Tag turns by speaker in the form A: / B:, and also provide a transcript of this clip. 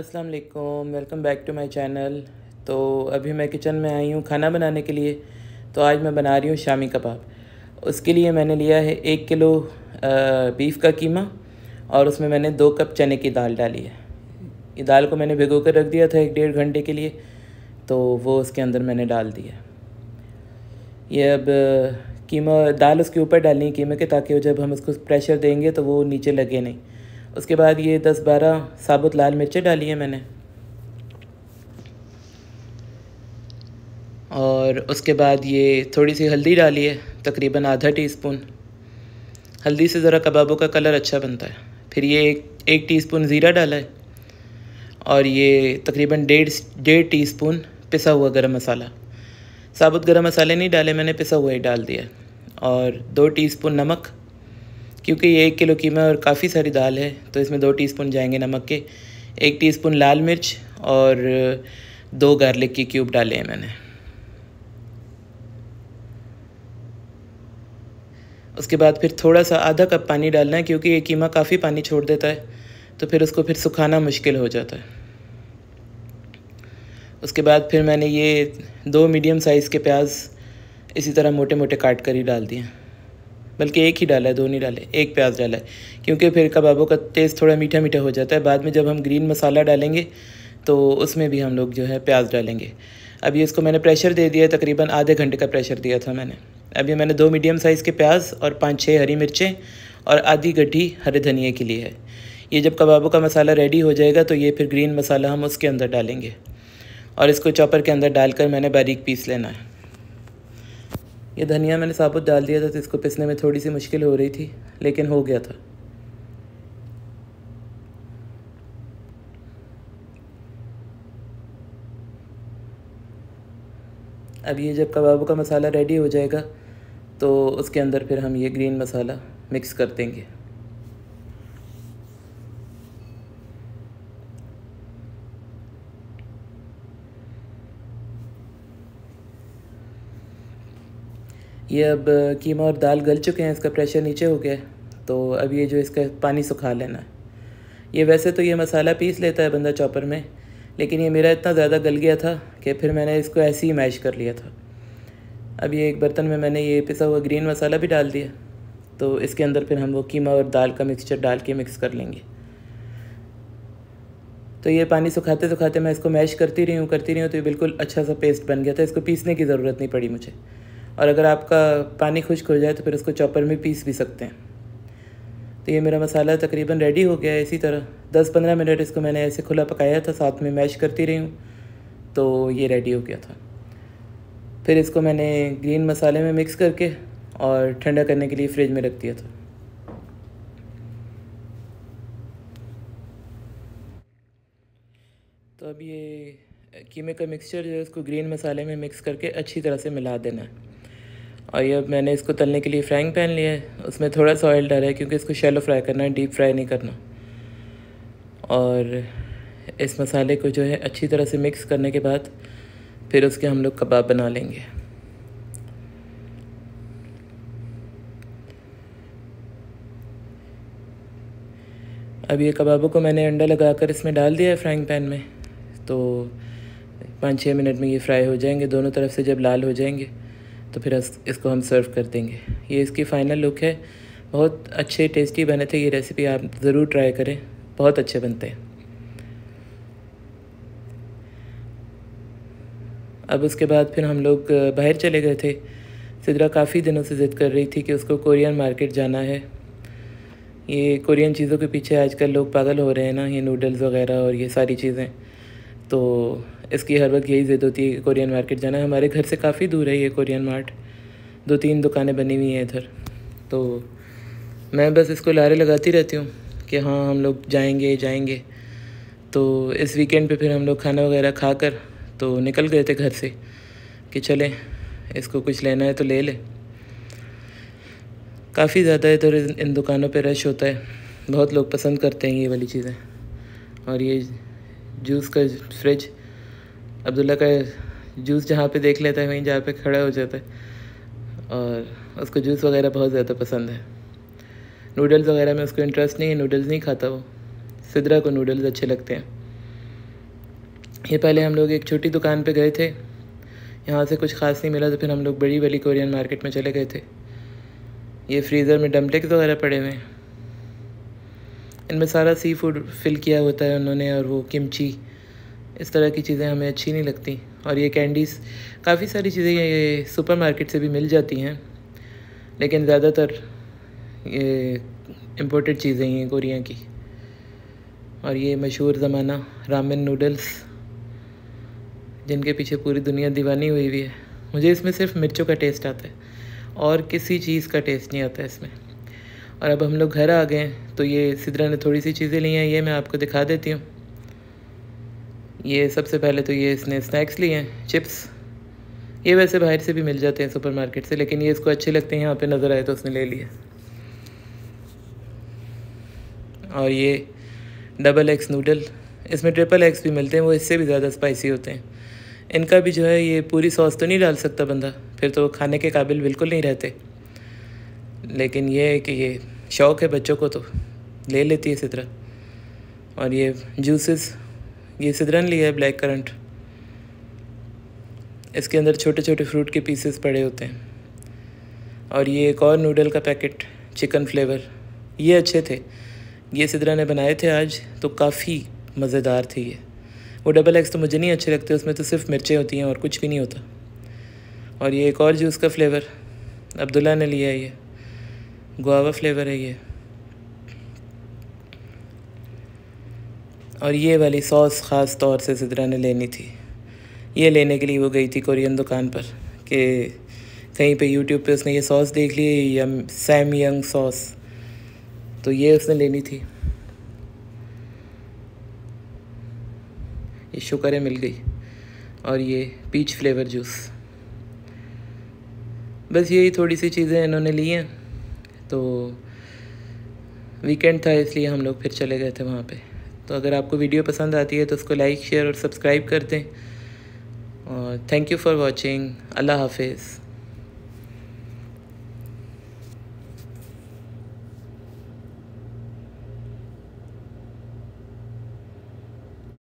A: अस्सलाम वालेकुम welcome back to my channel तो अभी मैं किचन में आई हूँ खाना बनाने के लिए तो आज मैं बना रही हूँ शामी कबाब उसके लिए मैंने लिया है एक किलो बीफ का कीमा और उसमें मैंने दो कप चने की दाल डाली है ये दाल को मैंने भिगो कर रख दिया था एक डेढ़ घंटे के लिए तो वो उसके अंदर मैंने डाल दिया ये अब कीमा दाल उसके ऊपर डालनी है कीमे के ताकि जब हम उसको प्रेशर देंगे तो वो नीचे लगे नहीं उसके बाद ये दस बारह साबुत लाल मिर्चें डाली हैं मैंने और उसके बाद ये थोड़ी सी हल्दी डाली है तकरीबन आधा टीस्पून हल्दी से ज़रा कबाबों का कलर अच्छा बनता है फिर ये एक, एक टीस्पून ज़ीरा डाला है और ये तकरीबन डेढ़ डेढ़ स्पून पिसा हुआ गरम मसाला साबुत गरम मसाले नहीं डाले मैंने पिसा हुआ ही डाल दिया और दो टीस्पून नमक क्योंकि ये एक किलो कीमा और काफ़ी सारी दाल है तो इसमें दो टीस्पून जाएंगे नमक के एक टीस्पून लाल मिर्च और दो गार्लिक के क्यूब डाले हैं मैंने उसके बाद फिर थोड़ा सा आधा कप पानी डालना है क्योंकि ये कीमा काफ़ी पानी छोड़ देता है तो फिर उसको फिर सुखाना मुश्किल हो जाता है उसके बाद फिर मैंने ये दो मीडियम साइज़ के प्याज इसी तरह मोटे मोटे काट कर ही डाल दिए बल्कि एक ही डाला है दो नहीं डाले एक प्याज डाला है क्योंकि फिर कबाबों का टेस्ट थोड़ा मीठा मीठा हो जाता है बाद में जब हम ग्रीन मसाला डालेंगे तो उसमें भी हम लोग जो है प्याज डालेंगे अभी इसको मैंने प्रेशर दे दिया तकरीबन आधे घंटे का प्रेशर दिया था मैंने अभी मैंने दो मीडियम साइज़ के प्याज और पाँच छः हरी मिर्चें और आधी गड्ढी हरे धनिए के लिए है ये जब कबाबों का मसाला रेडी हो जाएगा तो ये फिर ग्रीन मसाला हम उसके अंदर डालेंगे और इसको चॉपर के अंदर डालकर मैंने बारीक पीस लेना है ये धनिया मैंने साबुत डाल दिया था तो इसको पिसने में थोड़ी सी मुश्किल हो रही थी लेकिन हो गया था अब ये जब कबाबों का मसाला रेडी हो जाएगा तो उसके अंदर फिर हम ये ग्रीन मसाला मिक्स कर देंगे ये अब कीमा और दाल गल चुके हैं इसका प्रेशर नीचे हो गया है तो अब ये जो इसका पानी सुखा लेना है ये वैसे तो ये मसाला पीस लेता है बंदा चॉपर में लेकिन ये मेरा इतना ज़्यादा गल गया था कि फिर मैंने इसको ऐसे ही मैश कर लिया था अब ये एक बर्तन में मैंने ये पिसा हुआ ग्रीन मसाला भी डाल दिया तो इसके अंदर फिर हम वो कीमा और दाल का मिक्सचर डाल के मिक्स कर लेंगे तो ये पानी सुखाते सुखाते मैं इसको मैश करती रही हूँ करती रही हूँ तो ये बिल्कुल अच्छा सा पेस्ट बन गया था इसको पीसने की ज़रूरत नहीं पड़ी मुझे और अगर आपका पानी खुश्क हो जाए तो फिर उसको चॉपर में पीस भी सकते हैं तो ये मेरा मसाला तकरीबन रेडी हो गया है इसी तरह दस पंद्रह मिनट इसको मैंने ऐसे खुला पकाया था साथ में मैश करती रही हूँ तो ये रेडी हो गया था फिर इसको मैंने ग्रीन मसाले में मिक्स करके और ठंडा करने के लिए फ्रिज में रख दिया था तो अब ये कीमे का मिक्सचर जो है उसको ग्रीन मसाले में मिक्स करके अच्छी तरह से मिला देना है और ये मैंने इसको तलने के लिए फ्राइंग पैन लिया है उसमें थोड़ा सा ऑयल डाला है क्योंकि इसको शैलो फ्राई करना है डीप फ्राई नहीं करना और इस मसाले को जो है अच्छी तरह से मिक्स करने के बाद फिर उसके हम लोग कबाब बना लेंगे अब ये कबाबों को मैंने अंडा लगा कर इसमें डाल दिया है फ्राइंग पैन में तो पाँच छः मिनट में ये फ्राई हो जाएंगे दोनों तरफ से जब लाल हो जाएंगे तो फिर इसको हम सर्व कर देंगे ये इसकी फ़ाइनल लुक है बहुत अच्छे टेस्टी बने थे ये रेसिपी आप ज़रूर ट्राई करें बहुत अच्छे बनते हैं अब उसके बाद फिर हम लोग बाहर चले गए थे सिद्रा काफ़ी दिनों से ज़िद कर रही थी कि उसको कोरियन मार्केट जाना है ये कोरियन चीज़ों के पीछे आजकल लोग पागल हो रहे हैं ना ये नूडल्स वगैरह और ये सारी चीज़ें तो इसकी हर वक्त यही ज़िद होती है कि कोरियन मार्केट जाना हमारे घर से काफ़ी दूर है ये कोरियन मार्ट दो तीन दुकानें बनी हुई हैं इधर तो मैं बस इसको लारे लगाती रहती हूँ कि हाँ हम लोग जाएंगे जाएंगे तो इस वीकेंड पे फिर हम लोग खाना वगैरह खा कर तो निकल गए थे घर से कि चले इसको कुछ लेना है तो ले ले काफ़ी ज़्यादा इधर इन दुकानों पे रश होता है बहुत लोग पसंद करते हैं ये वाली चीज़ें और ये जूस का फ्रिज अब्दुल्ला का जूस जहाँ पे देख लेता है वहीं जहाँ पे खड़ा हो जाता है और उसको जूस वगैरह बहुत ज़्यादा पसंद है नूडल्स वगैरह में उसको इंटरेस्ट नहीं है नूडल्स नहीं खाता वो सिदरा को नूडल्स अच्छे लगते हैं ये पहले हम लोग एक छोटी दुकान पे गए थे यहाँ से कुछ ख़ास नहीं मिला तो फिर हम लोग बड़ी वाली कोरियन मार्केट में चले गए थे ये फ्रीज़र में डमटेक्स वगैरह पड़े हुए हैं इनमें सारा सी फूड फिल किया होता है उन्होंने और वो किमची इस तरह की चीज़ें हमें अच्छी नहीं लगती और ये कैंडीज़ काफ़ी सारी चीज़ें ये सुपर मार्केट से भी मिल जाती हैं लेकिन ज़्यादातर ये इम्पोर्टेड चीज़ें हैं कोरिया की और ये मशहूर ज़माना रामेन नूडल्स जिनके पीछे पूरी दुनिया दीवानी हुई हुई है मुझे इसमें सिर्फ मिर्चों का टेस्ट आता है और किसी चीज़ का टेस्ट नहीं आता इसमें और अब हम लोग घर आ गए तो ये सिद्रा ने थोड़ी सी चीज़ें ली हैं ये मैं आपको दिखा देती हूँ ये सबसे पहले तो ये इसने स्नैक्स लिए हैं चिप्स ये वैसे बाहर से भी मिल जाते हैं सुपरमार्केट से लेकिन ये इसको अच्छे लगते हैं यहाँ पे नज़र आए तो उसने ले लिए और ये डबल एक्स नूडल इसमें ट्रिपल एक्स भी मिलते हैं वो इससे भी ज़्यादा स्पाइसी होते हैं इनका भी जो है ये पूरी सॉस तो नहीं डाल सकता बंदा फिर तो खाने के काबिल बिल्कुल नहीं रहते लेकिन ये है कि ये शौक़ है बच्चों को तो ले लेती है इसी तरह और ये जूसेस ये सिदरन लिया है ब्लैक करंट इसके अंदर छोटे छोटे फ्रूट के पीसेस पड़े होते हैं और ये एक और नूडल का पैकेट चिकन फ्लेवर ये अच्छे थे ये सिदरा ने बनाए थे आज तो काफ़ी मज़ेदार थे ये वो डबल एक्स तो मुझे नहीं अच्छे लगते उसमें तो सिर्फ मिर्चें होती हैं और कुछ भी नहीं होता और ये एक और जूस का फ्लेवर अब्दुल्ला ने लिया है ये गुआवा फ्लेवर है ये और ये वाली सॉस ख़ास तौर से सिद्रा ने लेनी थी ये लेने के लिए वो गई थी कोरियन दुकान पर कि कहीं पे यूट्यूब पे उसने ये सॉस देख ली या सैम यंग सॉस तो ये उसने लेनी थी ये शुक्र है मिल गई और ये पीच फ्लेवर जूस बस यही थोड़ी सी चीज़ें इन्होंने ली हैं तो वीकेंड था इसलिए हम लोग फिर चले गए थे वहाँ पे तो अगर आपको वीडियो पसंद आती है तो उसको लाइक शेयर और सब्सक्राइब कर दें और थैंक यू फॉर वॉचिंग अल्लाह हाफिज़